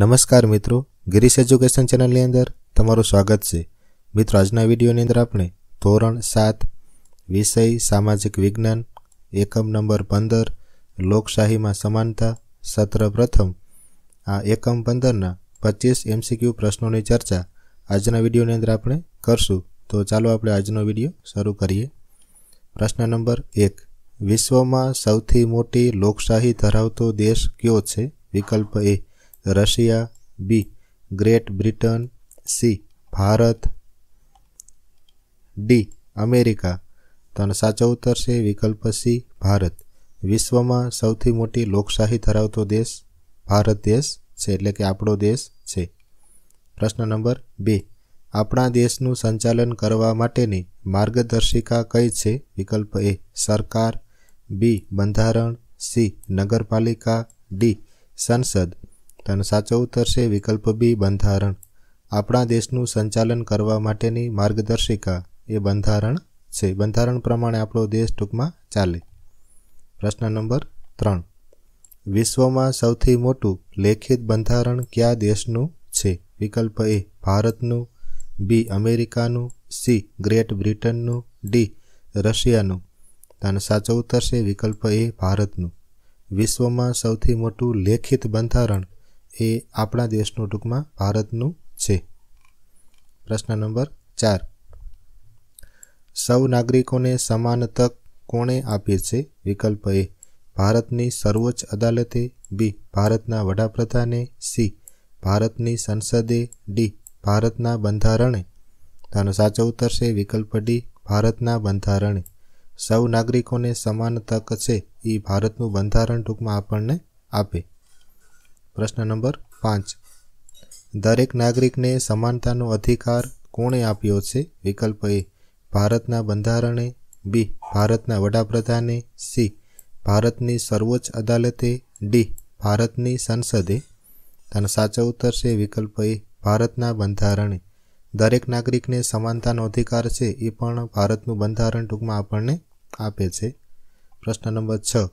નમસ્કાર મિત્રો ગિરીશ એજ્યુકેશન ચેનલની અંદર તમારું સ્વાગત છે મિત્રો આજના વિડીયોની અંદર આપણે ધોરણ સાત વિષય સામાજિક વિજ્ઞાન એકમ નંબર પંદર લોકશાહીમાં સમાનતા સત્ર પ્રથમ આ એકમ પંદરના પચીસ એમસીક્યુ પ્રશ્નોની ચર્ચા આજના વિડીયોની અંદર આપણે કરશું તો ચાલો આપણે આજનો વિડીયો શરૂ કરીએ પ્રશ્ન નંબર એક વિશ્વમાં સૌથી મોટી લોકશાહી ધરાવતો દેશ કયો છે વિકલ્પ A Russia B Great Britain C Bharat D America તો સાચો ઉત્તર છે વિકલ્પ સી ભારત વિશ્વમાં સૌથી મોટી લોકશાહી ધરાવતો દેશ ભારત દેશ છે એટલે કે આપણો દેશ છે પ્રશ્ન નંબર બે આપણા દેશનું સંચાલન કરવા માટેની માર્ગદર્શિકા કઈ છે વિકલ્પ એ સરકાર બી બંધારણ સી નગરપાલિકા ડી સંસદ તેનો સાચો ઉત્તર છે વિકલ્પ બી બંધારણ આપણા દેશનું સંચાલન કરવા માટેની માર્ગદર્શિકા એ બંધારણ છે બંધારણ પ્રમાણે આપણો દેશ ટૂંકમાં ચાલે પ્રશ્ન નંબર ત્રણ વિશ્વમાં સૌથી મોટું લેખિત બંધારણ કયા દેશનું છે વિકલ્પ એ ભારતનું બી અમેરિકાનું સી ગ્રેટ બ્રિટનનું ડી રશિયાનું તેનો સાચો ઉત્તર છે વિકલ્પ એ ભારતનું વિશ્વમાં સૌથી મોટું લેખિત બંધારણ એ આપણા દેશનું ટૂંકમાં ભારતનું છે પ્રશ્ન નંબર ચાર સૌ નાગરિકોને સમાન તક કોણે આપી છે વિકલ્પ એ ભારતની સર્વોચ્ચ અદાલતે બી ભારતના વડાપ્રધાને સી ભારતની સંસદે ડી ભારતના બંધારણે તેનો સાચો ઉત્તર છે વિકલ્પ ડી ભારતના બંધારણે સૌ નાગરિકોને સમાન તક છે એ ભારતનું બંધારણ ટૂંકમાં આપણને આપે પ્રશ્ન નંબર પાંચ દરેક નાગરિકને સમાનતાનો અધિકાર કોણે આપ્યો છે વિકલ્પ એ ભારતના બંધારણે બી ભારતના વડાપ્રધાને સી ભારતની સર્વોચ્ચ અદાલતે ડી ભારતની સંસદે તેનો સાચો ઉત્તર છે વિકલ્પ એ ભારતના બંધારણે દરેક નાગરિકને સમાનતાનો અધિકાર છે એ પણ ભારતનું બંધારણ ટૂંકમાં આપણને આપે છે પ્રશ્ન નંબર છ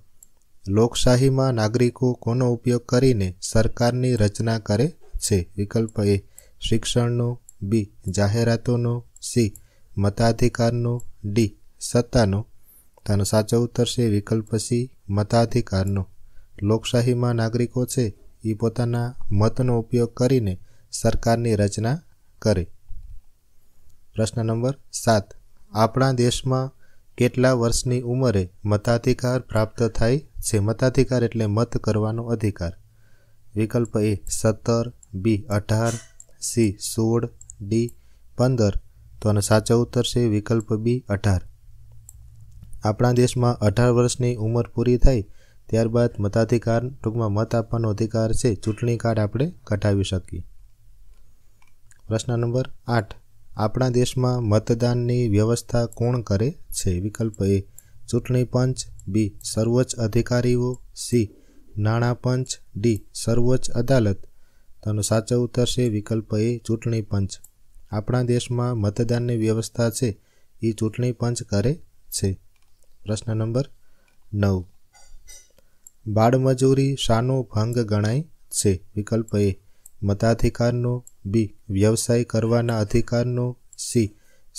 લોકશાહીમાં નાગરિકો કોનો ઉપયોગ કરીને સરકારની રચના કરે છે વિકલ્પ એ શિક્ષણનો બી જાહેરાતોનો સી મતાધિકારનો ડી સત્તાનો તેનો સાચો ઉત્તર છે વિકલ્પ સી મતાધિકારનો લોકશાહીમાં નાગરિકો છે એ પોતાના મતનો ઉપયોગ કરીને સરકારની રચના કરે પ્રશ્ન નંબર સાત આપણા દેશમાં કેટલા વર્ષની ઉંમરે મતાધિકાર પ્રાપ્ત થાય છે મતાધિકાર એટલે મત કરવાનો અધિકાર વિકલ્પ એ સત્તર બી અઢાર સી સોળ ડી પંદર તો આનો સાચો ઉત્તર છે વિકલ્પ બી અઢાર આપણા દેશમાં અઢાર વર્ષની ઉંમર પૂરી થાય ત્યારબાદ મતાધિકાર ટૂંકમાં મત આપવાનો અધિકાર છે ચૂંટણી કાર્ડ આપણે કઢાવી શકીએ પ્રશ્ન નંબર આઠ આપણા દેશમાં મતદાનની વ્યવસ્થા કોણ કરે છે વિકલ્પ એ ચૂંટણી પંચ બી સર્વોચ્ચ અધિકારીઓ સી નાણાં પંચ ડી સર્વોચ્ચ અદાલત તેનો સાચો ઉત્તર છે વિકલ્પ એ ચૂંટણી પંચ આપણા દેશમાં મતદાનની વ્યવસ્થા છે એ ચૂંટણી પંચ કરે છે પ્રશ્ન નંબર નવ બાળમજૂરી શાનો ભંગ ગણાય છે વિકલ્પ એ મતાધિકારનો બી વ્યવસાય કરવાના અધિકારનો સી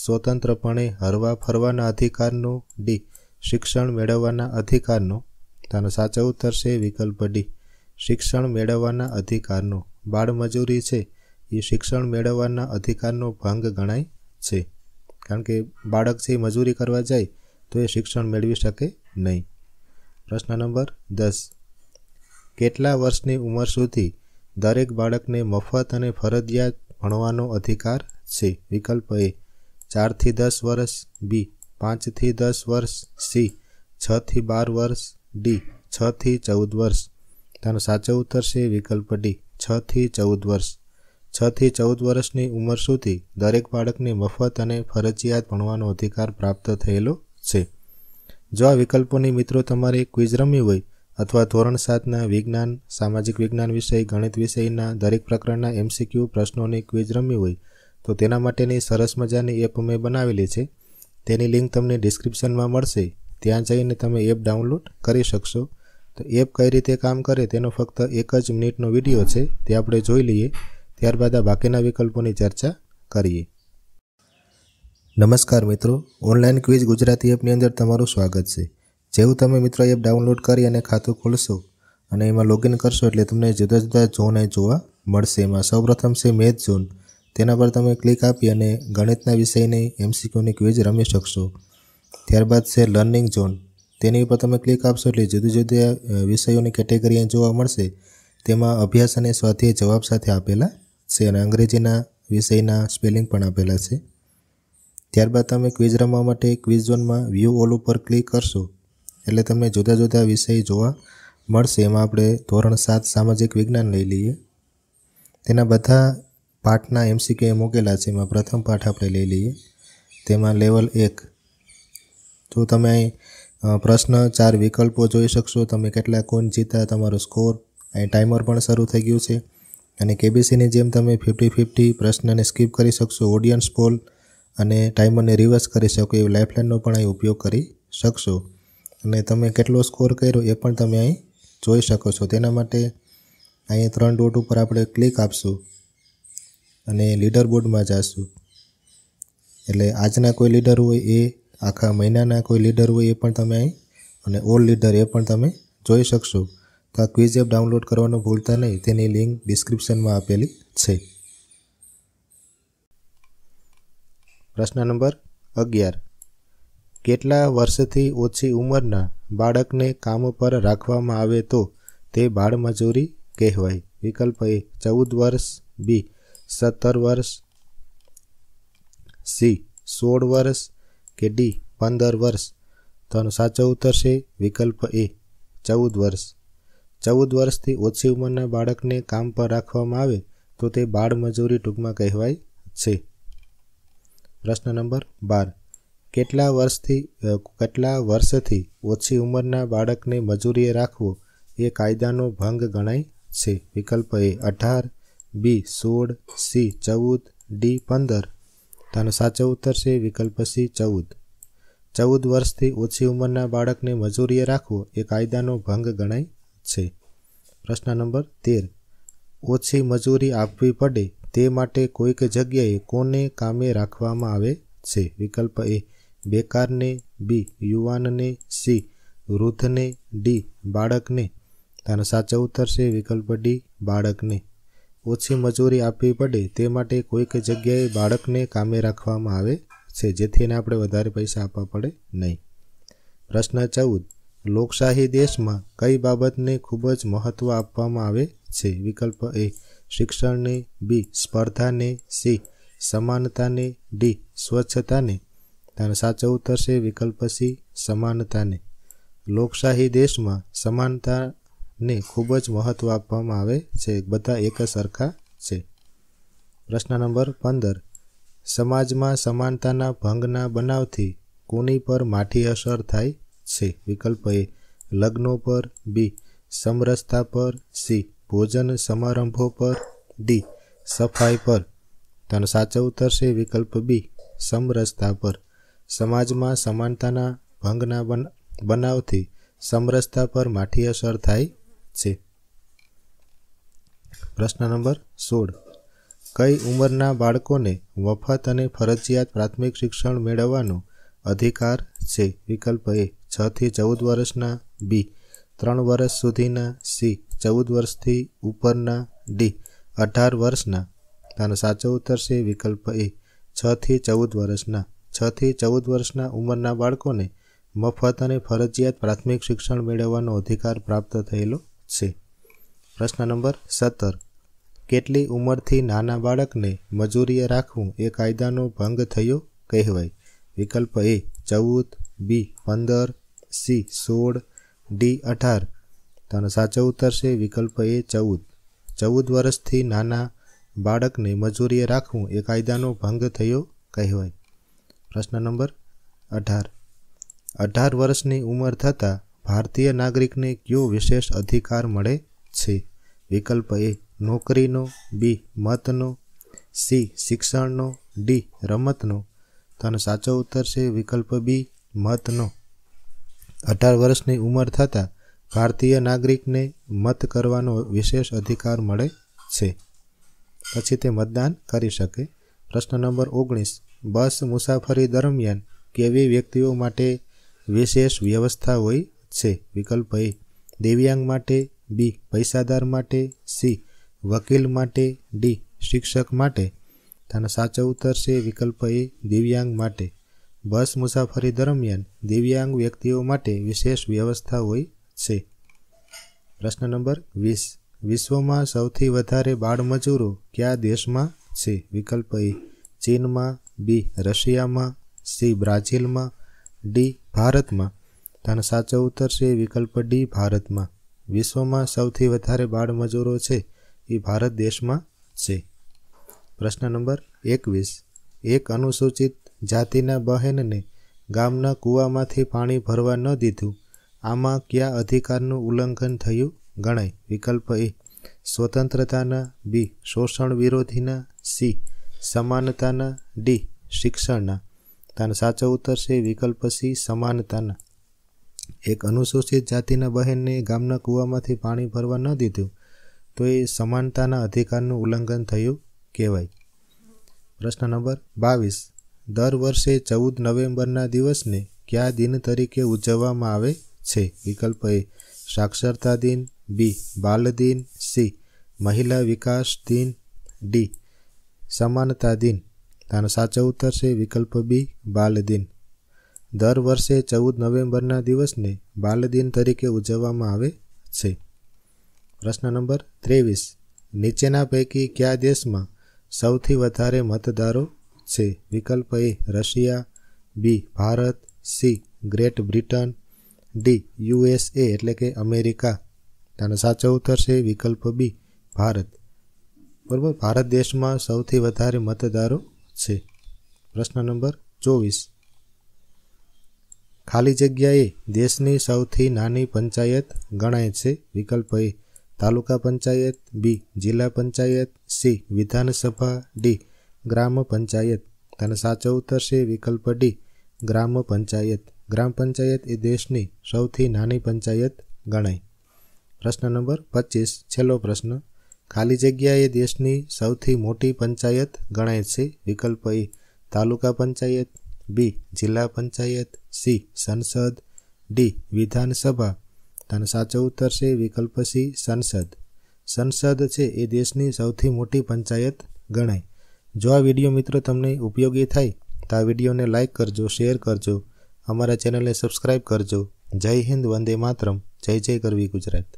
સ્વતંત્રપણે હરવા ફરવાના અધિકારનો ડી શિક્ષણ મેળવવાના અધિકારનો તેનો સાચો ઉત્તર છે વિકલ્પ ડી શિક્ષણ મેળવવાના અધિકારનો બાળમજૂરી છે એ શિક્ષણ મેળવવાના અધિકારનો ભંગ ગણાય છે કારણ કે બાળક છે મજૂરી કરવા જાય તો એ શિક્ષણ મેળવી શકે નહીં પ્રશ્ન નંબર દસ કેટલા વર્ષની ઉંમર સુધી દરેક બાળકને મફત અને ફરજિયાત ભણવાનો અધિકાર છે વિકલ્પ એ ચારથી દસ વર્ષ બી પાંચથી દસ વર્ષ સી છથી બાર વર્ષ ડી છથી ચૌદ વર્ષ તેનો સાચો ઉત્તર છે વિકલ્પ ડી છથી ચૌદ વર્ષ છથી ચૌદ વર્ષની ઉંમર સુધી દરેક બાળકને મફત અને ફરજિયાત ભણવાનો અધિકાર પ્રાપ્ત થયેલો છે જો આ વિકલ્પોની મિત્રો તમારે ક્વિઝ રમી હોય અથવા ધોરણ સાતના વિજ્ઞાન સામાજિક વિજ્ઞાન વિષય ગણિત વિષયના દરેક પ્રકરણના એમસીક્યુ પ્રશ્નોની ક્વિઝ રમવી હોય તો તેના માટેની સરસ મજાની એપ મેં બનાવેલી છે તેની લિંક તમને ડિસ્ક્રિપ્શનમાં મળશે ત્યાં જઈને તમે એપ ડાઉનલોડ કરી શકશો તો એપ કઈ રીતે કામ કરે તેનો ફક્ત એક જ મિનિટનો વિડીયો છે તે આપણે જોઈ લઈએ ત્યારબાદ આ બાકીના વિકલ્પોની ચર્ચા કરીએ નમસ્કાર મિત્રો ઓનલાઈન ક્વિઝ ગુજરાતી એપની અંદર તમારું સ્વાગત છે જેવું તમે મિત્ર એપ ડાઉનલોડ કરી અને ખાતું ખોલશો અને એમાં લોગિન કરશો એટલે તમને જુદા જુદા ઝોન અહીં જોવા મળશે એમાં સૌપ્રથમ છે મેથ ઝોન તેના પર તમે ક્લિક આપી અને ગણિતના વિષયની એમસીક્યુની ક્વિઝ રમી શકશો ત્યારબાદ છે લર્નિંગ ઝોન તેની ઉપર તમે ક્લિક આપશો એટલે જુદી જુદી વિષયોની કેટેગરી જોવા મળશે તેમાં અભ્યાસ અને સ્વાધ્યાય જવાબ સાથે આપેલા છે અને અંગ્રેજીના વિષયના સ્પેલિંગ પણ આપેલા છે ત્યારબાદ તમે ક્વિઝ રમવા માટે ક્વિઝ ઝોનમાં વ્યૂ ઓલ ઉપર ક્લિક કરશો એટલે તમને જુદા જુદા વિષય જોવા મળશે એમાં આપણે ધોરણ સાત સામાજિક વિજ્ઞાન લઈ લઈએ તેના બધા પાઠના એમસીક્યુ મૂકેલા છે એમાં પ્રથમ પાઠ આપણે લઈ લઈએ તેમાં લેવલ એક જો તમે અહીં પ્રશ્ન ચાર વિકલ્પો જોઈ શકશો તમે કેટલા કોણ જીતા તમારો સ્કોર અહીં ટાઈમર પણ શરૂ થઈ ગયું છે અને કેબીસીની જેમ તમે ફિફ્ટી ફિફ્ટી પ્રશ્નને સ્કીપ કરી શકશો ઓડિયન્સ પોલ અને ટાઈમરને રિવર્સ કરી શકો એવી લાઇફલાઇનનો પણ અહીં ઉપયોગ કરી શકશો અને તમે કેટલો સ્કોર કર્યો એ પણ તમે અહીં જોઈ શકો છો તેના માટે અહીં ત્રણ ડોટ ઉપર આપણે ક્લિક આપશું અને લીડર બોર્ડમાં જશું એટલે આજના કોઈ લીડર હોય એ આખા મહિનાના કોઈ લીડર હોય એ પણ તમે અહીં અને ઓલ લીડર એ પણ તમે જોઈ શકશો તો આ ક્વિઝ એપ ડાઉનલોડ કરવાનું ભૂલતા નહીં તેની લિંક ડિસ્ક્રિપ્શનમાં આપેલી છે પ્રશ્ન નંબર અગિયાર કેટલા વર્ષથી ઓછી ઉંમરના બાળકને કામ પર રાખવામાં આવે તો તે બાળમજૂરી કહેવાય વિકલ્પ એ ચૌદ વર્ષ બી સત્તર વર્ષ સી સોળ વર્ષ કે ડી પંદર વર્ષ તો આનો સાચો ઉત્તર છે વિકલ્પ એ ચૌદ વર્ષ ચૌદ વર્ષથી ઓછી ઉંમરના બાળકને કામ પર રાખવામાં આવે તો તે બાળમજૂરી ટૂંકમાં કહેવાય છે પ્રશ્ન નંબર બાર કેટલા વર્ષથી કેટલા વર્ષથી ઓછી ઉંમરના બાળકને મજૂરીએ રાખવો એ કાયદાનો ભંગ ગણાય છે વિકલ્પ એ અઢાર બી સોળ સી ચૌદ ડી પંદર તાનો સાચો ઉત્તર છે વિકલ્પ સી ચૌદ ચૌદ વર્ષથી ઓછી ઉંમરના બાળકને મજૂરીએ રાખવો એ કાયદાનો ભંગ ગણાય છે પ્રશ્ન નંબર તેર ઓછી મજૂરી આપવી પડે તે માટે કોઈક જગ્યાએ કોને કામે રાખવામાં આવે છે વિકલ્પ એ બેકારને બી યુવાનને સી વૃદ્ધને ડી બાળકને તાનો સાચો ઉત્તર છે વિકલ્પ ડી બાળકને ઓછી મજૂરી આપવી પડે તે માટે કોઈક જગ્યાએ બાળકને કામે રાખવામાં આવે છે જેથી એને આપણે વધારે પૈસા આપવા પડે નહીં પ્રશ્ન ચૌદ લોકશાહી દેશમાં કઈ બાબતને ખૂબ જ મહત્ત્વ આપવામાં આવે છે વિકલ્પ એ શિક્ષણને બી સ્પર્ધાને સી સમાનતાને ડી સ્વચ્છતાને તાને સાચવવું થશે વિકલ્પ સી સમાનતાને લોકશાહી દેશમાં સમાનતાને ખૂબ જ મહત્ત્વ આપવામાં આવે છે બધા એક સરખા છે પ્રશ્ન નંબર પંદર સમાજમાં સમાનતાના ભંગના બનાવથી કોની પર માઠી અસર થાય છે વિકલ્પ એ લગ્નો પર બી સમરસતા પર સી ભોજન સમારંભો પર ડી સફાઈ પર તેનો સાચો ઉત્તર છે વિકલ્પ બી સમરસતા પર સમાજમાં સમાનતાના ભંગના બનાવથી સમરસતા પર માઠી અસર થાય છે પ્રશ્ન નંબર સોળ કઈ ઉંમરના બાળકોને મફત અને ફરજિયાત પ્રાથમિક શિક્ષણ મેળવવાનો અધિકાર છે વિકલ્પ એ છથી ચૌદ વર્ષના બી ત્રણ વર્ષ સુધીના સી ચૌદ વર્ષથી ઉપરના ડી અઢાર વર્ષના આનો સાચો ઉત્તર છે વિકલ્પ એ છથી ચૌદ વર્ષના છથી ચૌદ વર્ષના ઉંમરના બાળકોને મફત અને ફરજિયાત પ્રાથમિક શિક્ષણ મેળવવાનો અધિકાર પ્રાપ્ત થયેલો છે પ્રશ્ન નંબર સત્તર કેટલી ઉંમરથી નાના બાળકને મજૂરીએ રાખવું એ કાયદાનો ભંગ થયો કહેવાય વિકલ્પ એ ચૌદ બી પંદર સી સોળ ડી અઢાર તેનો સાચો ઉત્તર છે વિકલ્પ એ ચૌદ ચૌદ વર્ષથી નાના બાળકને મજૂરીએ રાખવું એ કાયદાનો ભંગ થયો કહેવાય પ્રશ્ન નંબર અઢાર અઢાર વર્ષની ઉંમર થતાં ભારતીય નાગરિકને કયો વિશેષ અધિકાર મળે છે વિકલ્પ એ નોકરીનો બી મતનો સી શિક્ષણનો ડી રમતનો તેનો સાચો ઉત્તર છે વિકલ્પ બી મતનો અઢાર વર્ષની ઉંમર થતાં ભારતીય નાગરિકને મત કરવાનો વિશેષ અધિકાર મળે છે પછી તે મતદાન કરી શકે પ્રશ્ન નંબર ઓગણીસ બસ મુસાફરી દરમિયાન કેવી વ્યક્તિઓ માટે વિશેષ વ્યવસ્થા હોય છે વિકલ્પ એ દિવ્યાંગ માટે બી પૈસાદાર માટે સી વકીલ માટે ડી શિક્ષક માટે તેનો સાચો ઉત્તર છે વિકલ્પ એ દિવ્યાંગ માટે બસ મુસાફરી દરમિયાન દિવ્યાંગ વ્યક્તિઓ માટે વિશેષ વ્યવસ્થા હોય છે પ્રશ્ન નંબર વીસ વિશ્વમાં સૌથી વધારે બાળમજૂરો કયા દેશમાં છે વિકલ્પ એ ચીનમાં બી રશિયામાં સી બ્રાઝિલમાં ડી ભારતમાં તેનો સાચો ઉત્તર છે વિકલ્પ ડી ભારતમાં વિશ્વમાં સૌથી વધારે બાળમજૂરો છે એ ભારત દેશમાં છે પ્રશ્ન નંબર એકવીસ એક અનુસૂચિત જાતિના બહેનને ગામના કૂવામાંથી પાણી ભરવા ન દીધું આમાં કયા અધિકારનું ઉલ્લંઘન થયું ગણાય વિકલ્પ એ સ્વતંત્રતાના બી શોષણ વિરોધીના સી સમાનતાના ડી શિક્ષણના તાનો સાચો ઉત્તર છે વિકલ્પ સી સમાનતાના એક અનુસૂચિત જાતિના બહેનને ગામના કૂવામાંથી પાણી ભરવા ન દીધું તો એ સમાનતાના અધિકારનું ઉલ્લંઘન થયું કહેવાય પ્રશ્ન નંબર બાવીસ દર વર્ષે ચૌદ નવેમ્બરના દિવસને કયા દિન તરીકે ઉજવવામાં આવે છે વિકલ્પ એ સાક્ષરતા દિન બી બાલ દિન સી મહિલા વિકાસ દિન ડી સમાનતા દિન તાનો સાચો ઉત્તર છે વિકલ્પ બી બાલદિન દર વર્ષે ચૌદ નવેમ્બરના દિવસને બાલદિન તરીકે ઉજવવામાં આવે છે પ્રશ્ન નંબર ત્રેવીસ નીચેના પૈકી કયા દેશમાં સૌથી વધારે મતદારો છે વિકલ્પ A Russia B Bharat C Great Britain D USA એટલે કે અમેરિકા તેનો સાચો ઉત્તર છે વિકલ્પ બી ભારત બરાબર ભારત દેશમાં સૌથી વધારે મતદારો છે પ્રશ્ન નંબર ચોવીસ ખાલી જગ્યાએ દેશની સૌથી નાની પંચાયત ગણાય છે વિકલ્પ એ તાલુકા પંચાયત બી જિલ્લા પંચાયત સી વિધાનસભા ડી ગ્રામ પંચાયત તેનો સાચો ઉત્તર છે વિકલ્પ ડી ગ્રામ પંચાયત ગ્રામ પંચાયત એ દેશની સૌથી નાની પંચાયત ગણાય પ્રશ્ન નંબર પચીસ છેલ્લો પ્રશ્ન ખાલી જગ્યાએ દેશની સૌથી મોટી પંચાયત ગણાય છે વિકલ્પ એ તાલુકા પંચાયત બી જિલ્લા પંચાયત સી સંસદ ડી વિધાનસભા તેનો સાચો ઉત્તર છે વિકલ્પ સી સંસદ સંસદ છે એ દેશની સૌથી મોટી પંચાયત ગણાય જો આ વિડીયો મિત્રો તમને ઉપયોગી થાય તો આ વિડીયોને લાઇક કરજો શેર કરજો અમારા ચેનલને સબસ્ક્રાઈબ કરજો જય હિન્દ વંદે માતરમ જય જય કરવી ગુજરાત